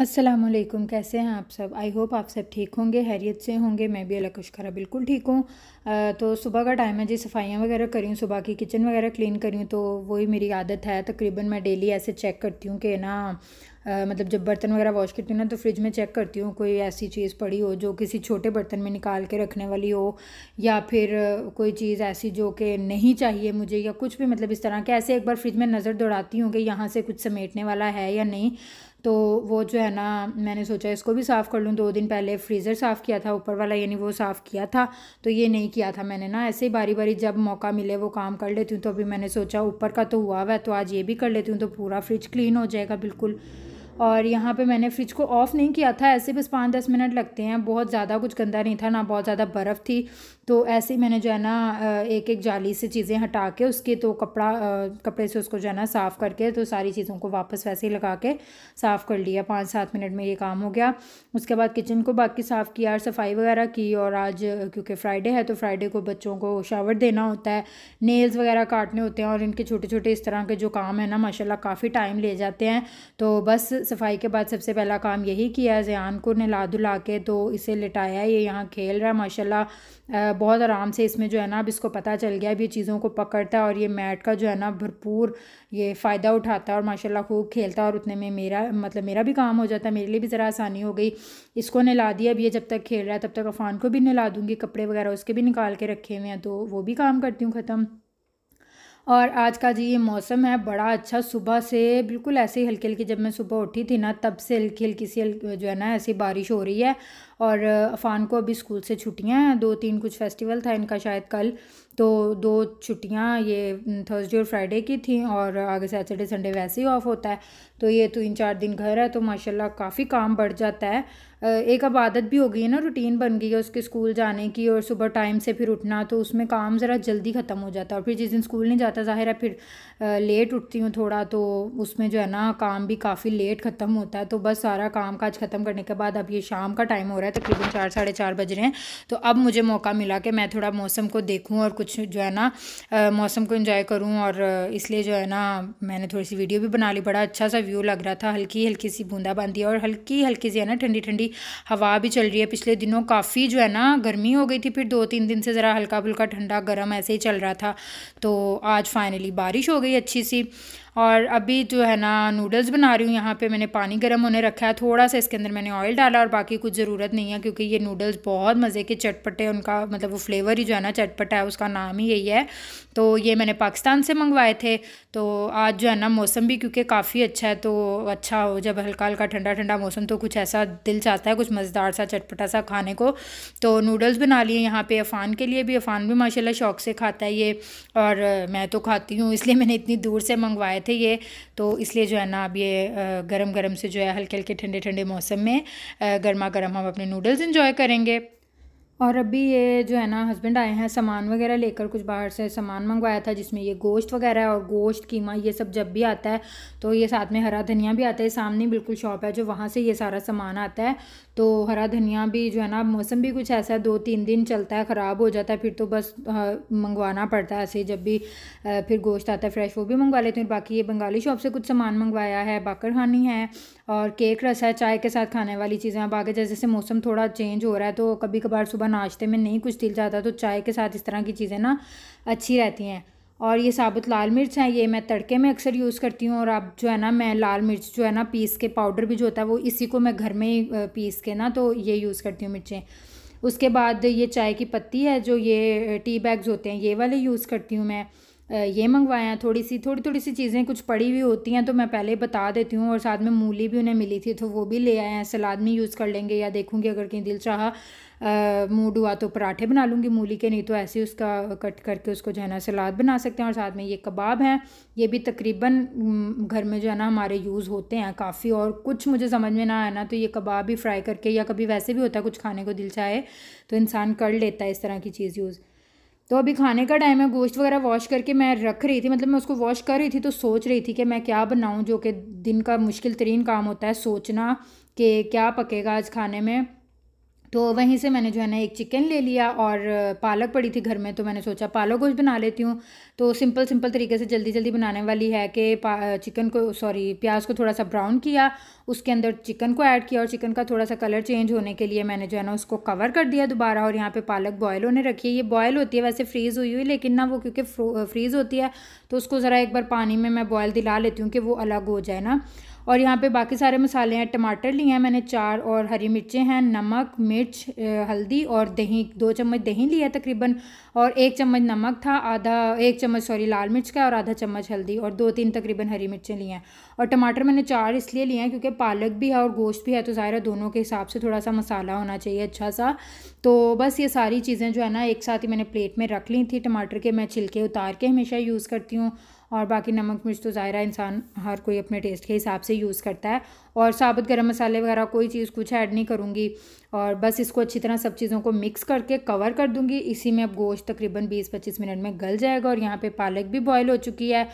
अस्सलाम वालेकुम कैसे हैं आप सब आई होप आप सब ठीक होंगे हैरियत से होंगे मैं भी अल्लाह का शुक्र बिल्कुल ठीक हूँ तो सुबह का टाइम है जी सफाइयाँ वगैरह करी हूँ सुबह की किचन वगैरह क्लीन करी हूँ तो वही मेरी आदत है तकरीबन मैं डेली ऐसे चेक करती हूँ कि ना आ, मतलब जब बर्तन वगैरह वॉश करती हूँ ना तो फ्रिज में चेक करती हूँ कोई ऐसी चीज़ पड़ी हो जो किसी छोटे बर्तन में निकाल के रखने वाली हो या फिर कोई चीज़ ऐसी जो कि नहीं चाहिए मुझे या कुछ भी मतलब इस तरह के ऐसे एक बार फ्रिज में नज़र दौड़ाती हूँ कि यहाँ से कुछ समेटने वाला है या नहीं तो वो जो है ना मैंने सोचा इसको भी साफ़ कर लूँ दो दिन पहले फ्रीज़र साफ़ किया था ऊपर वाला यानी वो साफ़ किया था तो ये नहीं किया था मैंने ना ऐसे ही बारी बारी जब मौका मिले वो काम कर लेती हूँ तो अभी मैंने सोचा ऊपर का तो हुआ हुआ है तो आज ये भी कर लेती हूँ तो पूरा फ्रिज क्लीन हो जाएगा बिल्कुल और यहाँ पे मैंने फ्रिज को ऑफ़ नहीं किया था ऐसे बस पाँच दस मिनट लगते हैं बहुत ज़्यादा कुछ गंदा नहीं था ना बहुत ज़्यादा बर्फ़ थी तो ऐसे ही मैंने जो है ना एक एक जाली से चीज़ें हटा के उसके तो कपड़ा कपड़े से उसको जो है ना साफ़ करके तो सारी चीज़ों को वापस वैसे ही लगा के साफ़ कर लिया पाँच सात मिनट में ये काम हो गया उसके बाद किचन को बाकी साफ़ किया और सफाई वगैरह की और आज क्योंकि फ्राइडे है तो फ्राइडे को बच्चों को शावर देना होता है नेल्स वगैरह काटने होते हैं और इनके छोटे छोटे इस तरह के जो काम है ना माशाला काफ़ी टाइम ले जाते हैं तो बस सफाई के बाद सबसे पहला काम यही किया जयान को नहला धुला के तो इसे लिटाया ये यहाँ खेल रहा है माशाल्लाह बहुत आराम से इसमें जो है ना अब इसको पता चल गया अब ये चीज़ों को पकड़ता है और ये मैट का जो है ना भरपूर ये फ़ायदा उठाता है और माशाल्लाह खूब खेलता और उतने में मेरा मतलब मेरा भी काम हो जाता है मेरे लिए भी ज़रा आसानी हो गई इसको नहला दिया अब ये जब तक खेल रहा है तब तक अफान को भी नहला दूँगी कपड़े वगैरह उसके भी निकाल के रखे हुए हैं तो वो भी काम करती हूँ ख़त्म और आज का जो ये मौसम है बड़ा अच्छा सुबह से बिल्कुल ऐसे ही हल्की हल्की जब मैं सुबह उठी थी ना तब से हल्की हल्की सी जो है ना ऐसी बारिश हो रही है और अफ़ान को अभी स्कूल से छुट्टियाँ हैं दो तीन कुछ फेस्टिवल था इनका शायद कल तो दो छुट्टियाँ ये थर्सडे और फ्राइडे की थी और आगे सैटरडे संडे वैसे ही ऑफ होता है तो ये तो तीन चार दिन घर है तो माशाल्लाह काफ़ी काम बढ़ जाता है एक अब आदत भी हो गई है ना रूटीन बन गई है उसके स्कूल जाने की और सुबह टाइम से फिर उठना तो उसमें काम ज़रा जल्दी ख़त्म हो जाता है और फिर जिस दिन स्कूल नहीं जाता ज़ाहिर है फिर लेट उठती हूँ थोड़ा तो उसमें जो है ना काम भी काफ़ी लेट ख़त्म होता है तो बस सारा काम काज ख़त्म करने के बाद अब ये शाम का टाइम हो रहा है है तकरीबन तो चार साढ़े चार बज रहे हैं तो अब मुझे मौका मिला कि मैं थोड़ा मौसम को देखूँ और कुछ जो है ना मौसम को इन्जॉय करूँ और इसलिए जो है ना मैंने थोड़ी सी वीडियो भी बना ली बड़ा अच्छा सा व्यू लग रहा था हल्की हल्की सी बूंदाबांदी और हल्की हल्की सी है ना ठंडी ठंडी हवा भी चल रही है पिछले दिनों काफ़ी जो है ना गर्मी हो गई थी फिर दो तीन दिन से ज़रा हल्का फुल्का ठंडा गर्म ऐसे ही चल रहा था तो आज फाइनली बारिश हो गई अच्छी सी और अभी जो है ना नूडल्स बना रही हूँ यहाँ पे मैंने पानी गर्म होने रखा है थोड़ा सा इसके अंदर मैंने ऑयल डाला और बाकी कुछ ज़रूरत नहीं है क्योंकि ये नूडल्स बहुत मज़े के चटपटे उनका मतलब वो फ्लेवर ही जो है ना चटपटा है उसका नाम ही यही है तो ये मैंने पाकिस्तान से मंगवाए थे तो आज जो है ना मौसम भी क्योंकि काफ़ी अच्छा है तो अच्छा हो जब हल्का हल्का ठंडा ठंडा मौसम तो कुछ ऐसा दिल चाहता है कुछ मज़ेदार सा चटपटा सा खाने को तो नूडल्स बना लिए यहाँ पे अफ़ान के लिए भी अफ़ान भी माशाल्लाह शौक से खाता है ये और मैं तो खाती हूँ इसलिए मैंने इतनी दूर से मंगवाए आए थे ये तो इसलिए जो है ना अब ये गरम गरम से जो है हल्के हल्के ठंडे ठंडे मौसम में गर्मा गर्म हम अपने नूडल्स इन्जॉय करेंगे और अभी ये जो है ना हस्बैंड आए हैं सामान वगैरह लेकर कुछ बाहर से सामान मंगवाया था जिसमें ये गोश्त वगैरह और गोश्त कीमा ये सब जब भी आता है तो ये साथ में हरा धनिया भी आता है सामने बिल्कुल शॉप है जो वहाँ से ये सारा सामान आता है तो हरा धनिया भी जो है ना मौसम भी कुछ ऐसा है दो तीन दिन चलता है ख़राब हो जाता है फिर तो बस मंगवाना पड़ता है ऐसे जब भी फिर गोश्त आता है फ्रेश वो भी मंगवा लेते हैं बाकी ये बंगाली शॉप से कुछ सामान मंगवाया है बाकर खानी है और केक रस है चाय के साथ खाने वाली चीज़ें अब आगे जैसे जैसे मौसम थोड़ा चेंज हो रहा है तो कभी कभार सुबह नाश्ते में नहीं कुछ दिल जाता तो चाय के साथ इस तरह की चीज़ें ना अच्छी रहती हैं और ये साबुत लाल मिर्च हैं ये मैं तड़के में अक्सर यूज़ करती हूँ और अब जो है ना मैं लाल मिर्च जो है ना पीस के पाउडर भी जो होता है वो इसी को मैं घर में ही पीस के ना तो ये यूज़ करती हूँ मिर्चें उसके बाद ये चाय की पत्ती है जो ये टी बैग्स होते हैं ये वाले यूज़ करती हूँ मैं ये मंगवाया थोड़ी सी थोड़ी थोड़ी सी चीज़ें कुछ पड़ी हुई होती हैं तो मैं पहले बता देती हूँ और साथ में मूली भी उन्हें मिली थी तो वो भी ले आए हैं सलाद में यूज़ कर लेंगे या देखूँगी अगर कहीं दिल चाह मूड हुआ तो पराठे बना लूँगी मूली के नहीं तो ऐसे ही उसका कट करके उसको जो है ना सलाद बना सकते हैं और साथ में ये कबाब हैं ये भी तकरीबन घर में जो है ना हमारे यूज़ होते हैं काफ़ी और कुछ मुझे समझ में ना आया ना तो ये कबाब भी फ्राई करके या कभी वैसे भी होता है कुछ खाने को दिल चाहे तो इंसान कर लेता है इस तरह की चीज़ यूज़ तो अभी खाने का टाइम है गोश्त वगैरह वॉश करके मैं रख रही थी मतलब मैं उसको वॉश कर रही थी तो सोच रही थी कि मैं क्या बनाऊँ जो कि दिन का मुश्किल तरीन काम होता है सोचना कि क्या पकेगा आज खाने में तो वहीं से मैंने जो है ना एक चिकन ले लिया और पालक पड़ी थी घर में तो मैंने सोचा पालक गोश्त बना लेती हूँ तो सिंपल सिंपल तरीके से जल्दी जल्दी बनाने वाली है कि चिकन को सॉरी प्याज को थोड़ा सा ब्राउन किया उसके अंदर चिकन को ऐड किया और चिकन का थोड़ा सा कलर चेंज होने के लिए मैंने जो है ना उसको कवर कर दिया दोबारा और यहाँ पर पालक बॉयल होने रखी है ये बॉयल होती है वैसे फ्रीज़ हुई हुई लेकिन ना वो क्योंकि फ्रीज़ होती है तो उसको ज़रा एक बार पानी में मैं बॉयल दिला लेती हूँ कि वो अलग हो जाए ना और यहाँ पे बाकी सारे मसाले हैं टमाटर लिए हैं मैंने चार और हरी मिर्चें हैं नमक मिर्च हल्दी और दही दो चम्मच दही लिया है तकरीबन और एक चम्मच नमक था आधा एक चम्मच सॉरी लाल मिर्च का और आधा चम्मच हल्दी और दो तीन तकरीबन हरी मिर्चें लिए हैं और टमाटर मैंने चार इसलिए लिए हैं क्योंकि पालक भी है और गोश्त भी है तो ज़ाहिर दोनों के हिसाब से थोड़ा सा मसाला होना चाहिए अच्छा सा तो बस ये सारी चीज़ें जो है ना एक साथ ही मैंने प्लेट में रख ली थी टमाटर के मैं छिलके उतार के हमेशा यूज़ करती हूँ और बाकी नमक मिर्च तो ज़ायरा इंसान हर कोई अपने टेस्ट के हिसाब से यूज़ करता है और साबुत गर्म मसाले वगैरह कोई चीज़ कुछ ऐड नहीं करूँगी और बस इसको अच्छी तरह सब चीज़ों को मिक्स करके कवर कर दूँगी इसी में अब गोश्त तकरीबन 20-25 मिनट में गल जाएगा और यहाँ पे पालक भी बॉयल हो चुकी है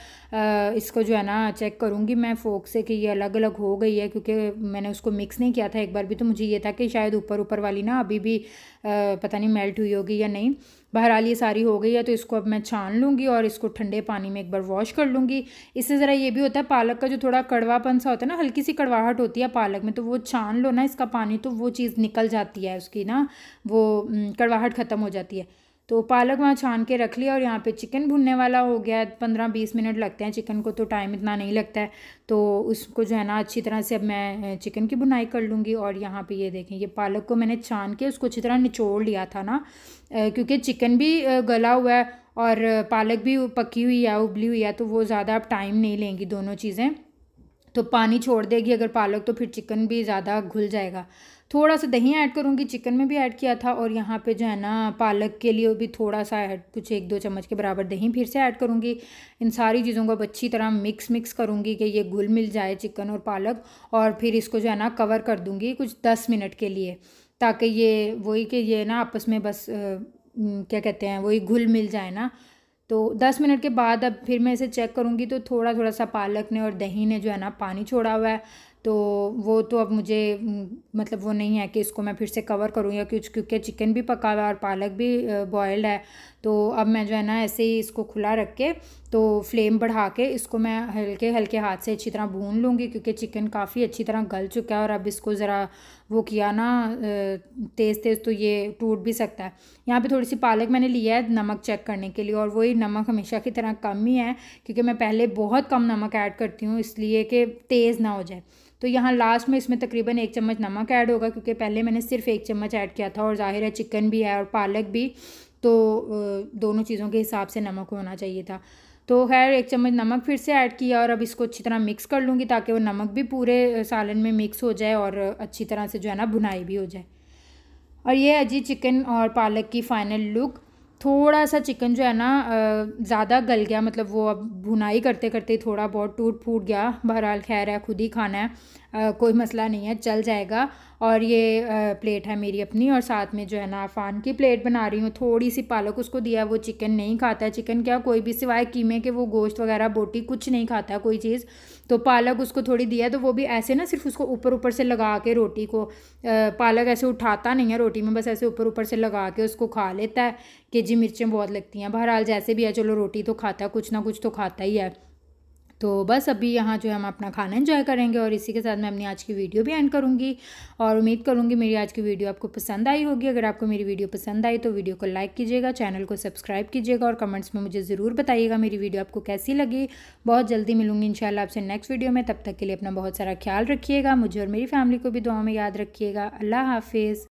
इसको जो है ना चेक करूँगी मैं फोक से कि ये अलग अलग हो गई है क्योंकि मैंने उसको मिक्स नहीं किया था एक बार भी तो मुझे ये था कि शायद ऊपर ऊपर वाली ना अभी भी पता नहीं मेल्ट हुई होगी या नहीं बहरहाल ये सारी हो गई है तो इसको अब मैं छान लूँगी और इसको ठंडे पानी में एक बार वॉश कर लूँगी इससे ज़रा ये भी होता है पालक का जो थोड़ा कड़वापन सा होता है ना हल्की सी कड़वाहट होती है पालक में तो वो छान लो ना इसका पानी तो वो चीज़ निकल जाती है उसकी ना वो कड़वाहट ख़त्म हो जाती है तो पालक वहाँ छान के रख लिया और यहाँ पे चिकन भुनने वाला हो गया पंद्रह बीस मिनट लगते हैं चिकन को तो टाइम इतना नहीं लगता है तो उसको जो है ना अच्छी तरह से अब मैं चिकन की बुनाई कर लूँगी और यहाँ पे ये देखें ये पालक को मैंने छान के उसको अच्छी तरह निचोड़ लिया था ना क्योंकि चिकन भी गला हुआ है और पालक भी पकी हुई है उबली हुई है तो वो ज़्यादा अब टाइम नहीं लेंगी दोनों चीज़ें तो पानी छोड़ देगी अगर पालक तो फिर चिकन भी ज़्यादा घुल जाएगा थोड़ा सा दही ऐड करूँगी चिकन में भी ऐड किया था और यहाँ पे जो है ना पालक के लिए भी थोड़ा सा ऐड कुछ एक दो चम्मच के बराबर दही फिर से ऐड करूँगी इन सारी चीज़ों को अब अच्छी तरह मिक्स मिक्स करूँगी कि ये घुल मिल जाए चिकन और पालक और फिर इसको जो है ना कवर कर दूँगी कुछ दस मिनट के लिए ताकि ये वही कि ये ना आपस में बस क्या कहते हैं वही घुल मिल जाए ना तो दस मिनट के बाद अब फिर मैं इसे चेक करूँगी तो थोड़ा थोड़ा सा पालक ने और दही ने जो है ना पानी छोड़ा हुआ है तो वो तो अब मुझे मतलब वो नहीं है कि इसको मैं फिर से कवर करूँ या कुछ क्योंकि चिकन भी पका हुआ है और पालक भी बॉयल्ड है तो अब मैं जो है ना ऐसे ही इसको खुला रख के तो फ्लेम बढ़ा के इसको मैं हल्के हल्के हाथ से अच्छी तरह भून लूँगी क्योंकि चिकन काफ़ी अच्छी तरह गल चुका है और अब इसको ज़रा वो किया ना तेज़ तेज़ तो ये टूट भी सकता है यहाँ पे थोड़ी सी पालक मैंने लिया है नमक चेक करने के लिए और वही नमक हमेशा की तरह कम ही है क्योंकि मैं पहले बहुत कम नमक ऐड करती हूँ इसलिए कि तेज़ ना हो जाए तो यहाँ लास्ट में इसमें तकरीबन एक चम्मच नमक ऐड होगा क्योंकि पहले मैंने सिर्फ एक चम्मच ऐड किया था और ज़ाहिर है चिकन भी है और पालक भी तो दोनों चीज़ों के हिसाब से नमक होना चाहिए था तो खैर एक चम्मच नमक फिर से ऐड किया और अब इसको अच्छी तरह मिक्स कर लूँगी ताकि वो नमक भी पूरे सालन में मिक्स हो जाए और अच्छी तरह से जो है ना बुनाई भी हो जाए और ये है जी चिकन और पालक की फ़ाइनल लुक थोड़ा सा चिकन जो है ना ज़्यादा गल गया मतलब वो अब भुनाई करते करते थोड़ा बहुत टूट फूट गया बहरहाल खैर है खुद ही खाना है कोई मसला नहीं है चल जाएगा और ये प्लेट है मेरी अपनी और साथ में जो है ना अरफान की प्लेट बना रही हूँ थोड़ी सी पालक उसको दिया वो चिकन नहीं खाता है चिकन क्या कोई भी सिवाय कीमे के वो गोश्त वगैरह बोटी कुछ नहीं खाता है कोई चीज़ तो पालक उसको थोड़ी दिया तो वो भी ऐसे ना सिर्फ उसको ऊपर ऊपर से लगा के रोटी को पालक ऐसे उठाता नहीं है रोटी में बस ऐसे ऊपर ऊपर से लगा के उसको खा लेता है कि जी मिर्चें बहुत लगती हैं बहरहाल जैसे भी है चलो रोटी तो खाता है कुछ ना कुछ तो खाता ही है तो बस अभी यहाँ जो है हम अपना खाना इन्जॉय करेंगे और इसी के साथ मैं अपनी आज की वीडियो भी एंड करूँगी और उम्मीद करूँगी मेरी आज की वीडियो आपको पसंद आई होगी अगर आपको मेरी वीडियो पसंद आई तो वीडियो को लाइक कीजिएगा चैनल को सब्सक्राइब कीजिएगा और कमेंट्स में मुझे ज़रूर बताइएगा मेरी वीडियो आपको कैसी लगी बहुत जल्दी मिलूंगी इंशाल्लाह आपसे नेक्स्ट वीडियो में तब तक के लिए अपना बहुत सारा ख्याल रखिएगा मुझे और मेरी फैमिली को भी दुआ में याद रखिएगा अल्लाह हाफिज़